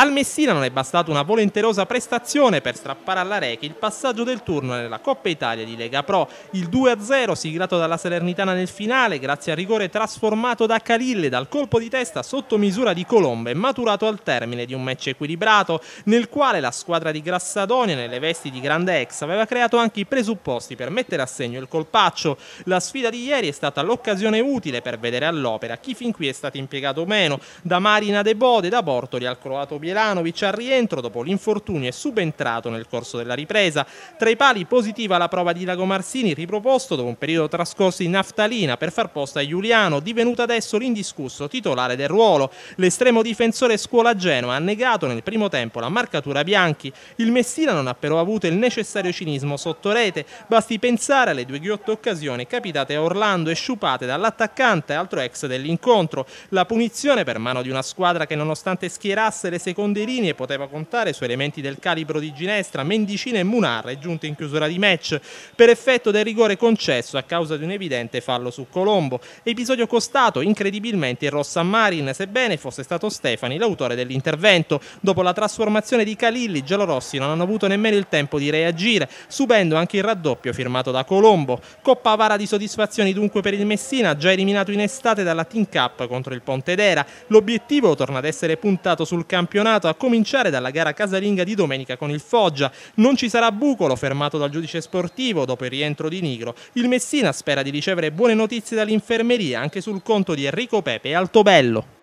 Al Messina non è bastata una volenterosa prestazione per strappare alla Rechi il passaggio del turno nella Coppa Italia di Lega Pro. Il 2-0 siglato dalla Salernitana nel finale grazie al rigore trasformato da Calille dal colpo di testa sotto misura di Colomba e maturato al termine di un match equilibrato nel quale la squadra di Grassadonia nelle vesti di grande ex aveva creato anche i presupposti per mettere a segno il colpaccio. La sfida di ieri è stata l'occasione utile per vedere all'opera chi fin qui è stato impiegato meno, da Marina De Bode, da Bortoli al croato Bianco Bjelanovic al rientro dopo l'infortunio è subentrato nel corso della ripresa. Tra i pali positiva la prova di Lago Marsini riproposto dopo un periodo trascorso in naftalina per far posto a Giuliano divenuto adesso l'indiscusso titolare del ruolo. L'estremo difensore scuola Genoa ha negato nel primo tempo la marcatura Bianchi. Il Messina non ha però avuto il necessario cinismo sotto rete. Basti pensare alle due ghiotte occasioni capitate a Orlando e sciupate dall'attaccante altro ex dell'incontro. La punizione per mano di una squadra che nonostante schierasse le seconde Conderini linee poteva contare su elementi del calibro di Ginestra, Mendicina e Munarra, giunto in chiusura di match per effetto del rigore concesso a causa di un evidente fallo su Colombo. Episodio costato incredibilmente il Rossa Marin, sebbene fosse stato Stefani l'autore dell'intervento. Dopo la trasformazione di Calilli, Gelorossi non hanno avuto nemmeno il tempo di reagire, subendo anche il raddoppio firmato da Colombo. Coppa vara di soddisfazioni dunque per il Messina, già eliminato in estate dalla Team Cup contro il Pontedera. L'obiettivo torna ad essere puntato sul campionato campionato, a cominciare dalla gara casalinga di domenica con il Foggia. Non ci sarà Bucolo, fermato dal giudice sportivo dopo il rientro di Nigro. Il Messina spera di ricevere buone notizie dall'infermeria anche sul conto di Enrico Pepe e Altobello.